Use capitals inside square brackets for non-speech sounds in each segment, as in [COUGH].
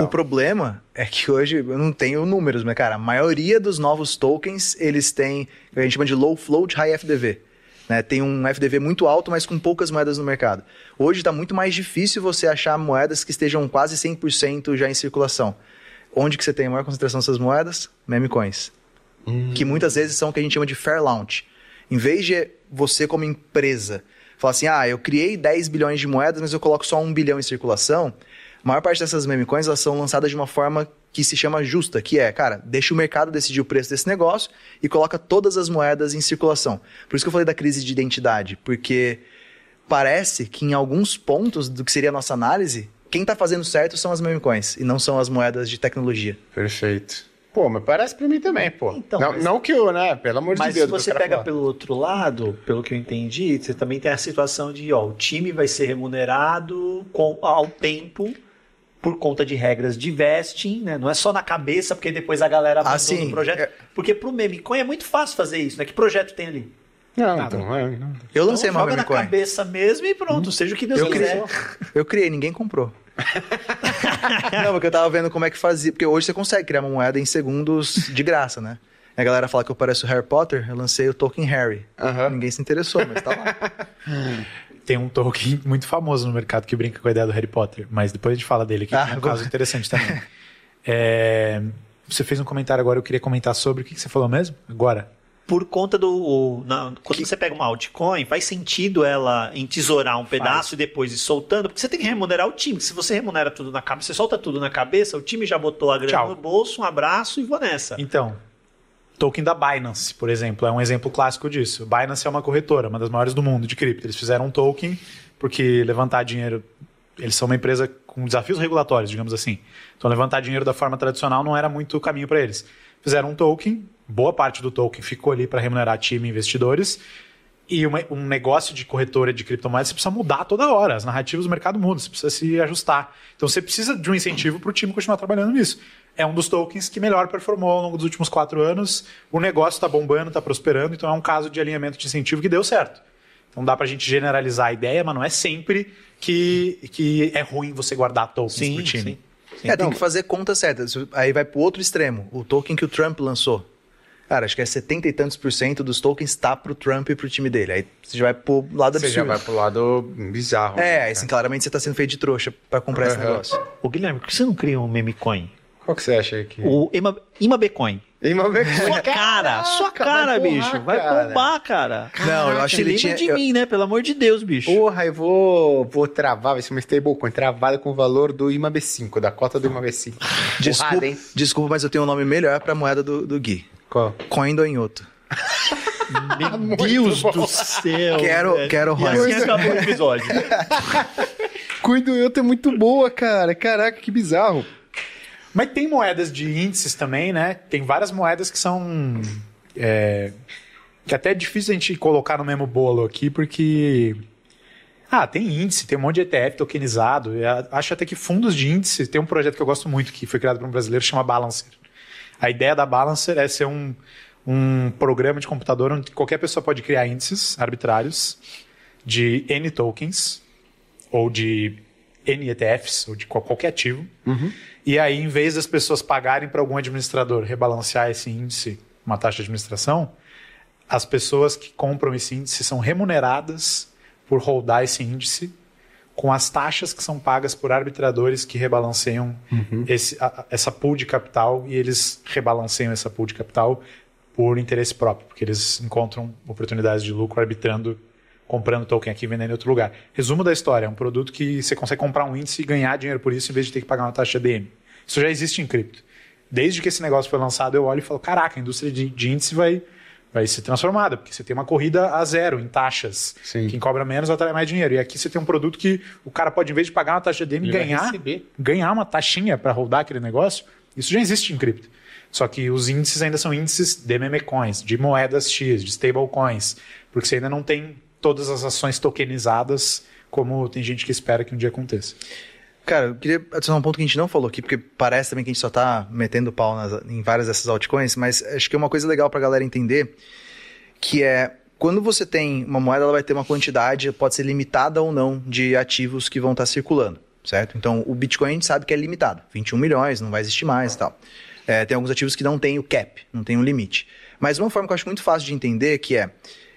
O problema é que hoje eu não tenho números, mas cara, a maioria dos novos tokens, eles têm, a gente chama de low float, high FDV. Né? Tem um FDV muito alto, mas com poucas moedas no mercado. Hoje está muito mais difícil você achar moedas que estejam quase 100% já em circulação. Onde que você tem a maior concentração dessas moedas? Meme coins. Hum. Que muitas vezes são o que a gente chama de fair launch. Em vez de você como empresa falar assim, ah, eu criei 10 bilhões de moedas, mas eu coloco só 1 bilhão em circulação, a maior parte dessas meme coins elas são lançadas de uma forma que se chama justa, que é, cara, deixa o mercado decidir o preço desse negócio e coloca todas as moedas em circulação. Por isso que eu falei da crise de identidade, porque parece que em alguns pontos do que seria a nossa análise, quem está fazendo certo são as meme coins e não são as moedas de tecnologia. Perfeito. Pô, mas parece para mim também, pô. Então, não, mas... não que eu, né? Pelo amor mas de Deus. Mas se você pega falar. pelo outro lado, pelo que eu entendi, você também tem a situação de, ó, o time vai ser remunerado com, ao tempo por conta de regras de vesting, né? Não é só na cabeça, porque depois a galera ah, abandona ah, o projeto. É. Porque pro meme coin é muito fácil fazer isso, né? Que projeto tem ali? Não, Nada. então, é, não. Eu lancei então, uma joga na coin. É. cabeça mesmo e pronto, hum. seja o que Deus eu quiser. Criei, eu criei, ninguém comprou. [LAUGHS] não, porque eu tava vendo como é que fazia. Porque hoje você consegue criar uma moeda em segundos de graça, né? A galera fala que eu pareço Harry Potter, eu lancei o Tolkien Harry. Uhum. Ninguém se interessou, mas tá lá. [LAUGHS] tem um Tolkien [LAUGHS] muito famoso no mercado que brinca com a ideia do Harry Potter, mas depois a gente fala dele, ah, que ah, é um vou... caso interessante também. [LAUGHS] é, você fez um comentário agora, eu queria comentar sobre o que, que você falou mesmo agora. Por conta do. Na, quando que... você pega uma altcoin, faz sentido ela entesourar um pedaço faz. e depois ir soltando, porque você tem que remunerar o time. Se você remunera tudo na cabeça, você solta tudo na cabeça, o time já botou a grana Tchau. no bolso, um abraço e vou nessa. Então, token da Binance, por exemplo, é um exemplo clássico disso. Binance é uma corretora, uma das maiores do mundo de cripto. Eles fizeram um token porque levantar dinheiro, eles são uma empresa com desafios regulatórios, digamos assim. Então levantar dinheiro da forma tradicional não era muito o caminho para eles. Fizeram um token, boa parte do token ficou ali para remunerar time e investidores. E uma, um negócio de corretora de criptomoedas, você precisa mudar toda hora. As narrativas do mercado mudam, você precisa se ajustar. Então você precisa de um incentivo para o time continuar trabalhando nisso é um dos tokens que melhor performou ao longo dos últimos quatro anos. O negócio está bombando, está prosperando, então é um caso de alinhamento de incentivo que deu certo. Então dá para a gente generalizar a ideia, mas não é sempre que, que é ruim você guardar tokens sim, pro time. Sim. Sim. É, tem então- que fazer conta certa. Aí vai para o outro extremo. O token que o Trump lançou. Cara, acho que é setenta e tantos por cento dos tokens está para o Trump e para o time dele. Aí você já vai para o lado absurdo. Você já vai para o lado bizarro. É, né? assim, claramente você está sendo feito de trouxa para comprar uhum. esse negócio. Ô, Guilherme, por que você não cria um meme coin? Qual que você acha aqui? É? O Ima, Ima Bitcoin. Ima Bitcoin. Sua cara, sua cara, vai bicho. Porra, vai cara. bombar, cara. não, eu acho que ele tinha... de eu... mim, né? Pelo amor de Deus, bicho. Porra, eu vou, vou travar, vai ser uma stablecoin travada com o valor do Ima B5, da cota do Ima B5. desculpa, desculpa, mas eu tenho um nome melhor pra moeda do, do Gui. Qual? Coin do Inhoto. [LAUGHS] Meu [LAUGHS] Deus bom. do céu. Quero, velho. quero royalties. E assim acabou o episódio. [LAUGHS] Cuido eu é muito boa, cara. Caraca, que bizarro. Mas tem moedas de índices também, né? Tem várias moedas que são. É, que até é difícil a gente colocar no mesmo bolo aqui, porque. Ah, tem índice, tem um monte de ETF tokenizado. Acho até que fundos de índice. Tem um projeto que eu gosto muito, que foi criado por um brasileiro, chama Balancer. A ideia da Balancer é ser um, um programa de computador onde qualquer pessoa pode criar índices arbitrários de N tokens, ou de N ETFs, ou de qualquer ativo. Uhum. E aí, em vez das pessoas pagarem para algum administrador rebalancear esse índice, uma taxa de administração, as pessoas que compram esse índice são remuneradas por holdar esse índice com as taxas que são pagas por arbitradores que rebalanceiam uhum. esse, a, essa pool de capital e eles rebalanceiam essa pool de capital por interesse próprio, porque eles encontram oportunidades de lucro arbitrando comprando token aqui e vendendo em outro lugar. Resumo da história: é um produto que você consegue comprar um índice e ganhar dinheiro por isso em vez de ter que pagar uma taxa DM. Isso já existe em cripto. Desde que esse negócio foi lançado, eu olho e falo: caraca, a indústria de índice vai, vai ser transformada, porque você tem uma corrida a zero em taxas. Sim. Quem cobra menos atrai mais dinheiro. E aqui você tem um produto que o cara pode, em vez de pagar uma taxa DM, ganhar, ganhar uma taxinha para rodar aquele negócio. Isso já existe em cripto. Só que os índices ainda são índices de meme coins, de moedas X, de stablecoins, porque você ainda não tem todas as ações tokenizadas, como tem gente que espera que um dia aconteça. Cara, eu queria adicionar um ponto que a gente não falou aqui, porque parece também que a gente só está metendo pau nas, em várias dessas altcoins, mas acho que é uma coisa legal para a galera entender, que é quando você tem uma moeda, ela vai ter uma quantidade, pode ser limitada ou não, de ativos que vão estar tá circulando, certo? Então, o Bitcoin a gente sabe que é limitado, 21 milhões, não vai existir mais e tal. É, tem alguns ativos que não tem o cap, não tem o um limite. Mas uma forma que eu acho muito fácil de entender que é,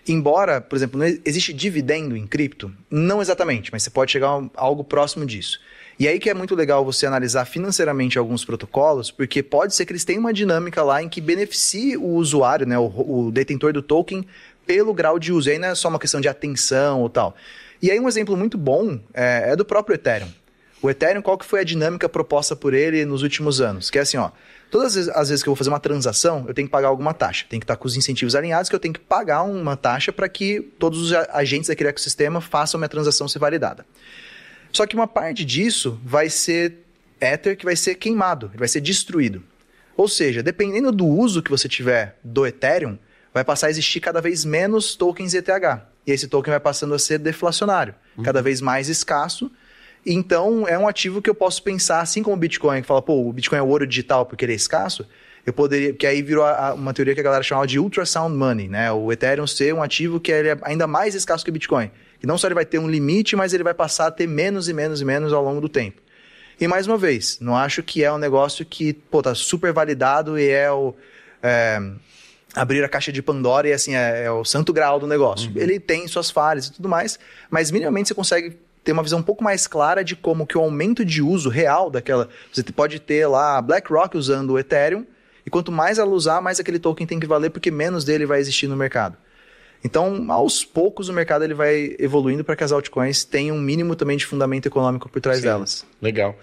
Embora, por exemplo, não né, existe dividendo em cripto? Não exatamente, mas você pode chegar a algo próximo disso. E aí que é muito legal você analisar financeiramente alguns protocolos, porque pode ser que eles tenham uma dinâmica lá em que beneficie o usuário, né, o, o detentor do token, pelo grau de uso. E aí não é só uma questão de atenção ou tal. E aí um exemplo muito bom é, é do próprio Ethereum. O Ethereum, qual que foi a dinâmica proposta por ele nos últimos anos? Que é assim, ó, todas as vezes que eu vou fazer uma transação, eu tenho que pagar alguma taxa. Tem que estar com os incentivos alinhados que eu tenho que pagar uma taxa para que todos os agentes daquele ecossistema façam minha transação ser validada. Só que uma parte disso vai ser Ether que vai ser queimado, vai ser destruído. Ou seja, dependendo do uso que você tiver do Ethereum, vai passar a existir cada vez menos tokens ETH. E esse token vai passando a ser deflacionário, uhum. cada vez mais escasso, então, é um ativo que eu posso pensar, assim como o Bitcoin, que fala, pô, o Bitcoin é o ouro digital porque ele é escasso. Eu poderia, porque aí virou a, a, uma teoria que a galera chamava de ultrasound money, né? O Ethereum ser um ativo que é ainda mais escasso que o Bitcoin. Que não só ele vai ter um limite, mas ele vai passar a ter menos e menos e menos ao longo do tempo. E mais uma vez, não acho que é um negócio que, pô, tá super validado e é o. É, abrir a caixa de Pandora e assim é, é o santo grau do negócio. Uhum. Ele tem suas falhas e tudo mais, mas minimamente você consegue ter uma visão um pouco mais clara de como que o aumento de uso real daquela. Você pode ter lá BlackRock usando o Ethereum, e quanto mais ela usar, mais aquele token tem que valer, porque menos dele vai existir no mercado. Então, aos poucos, o mercado ele vai evoluindo para que as altcoins tenham um mínimo também de fundamento econômico por trás Sim, delas. Legal.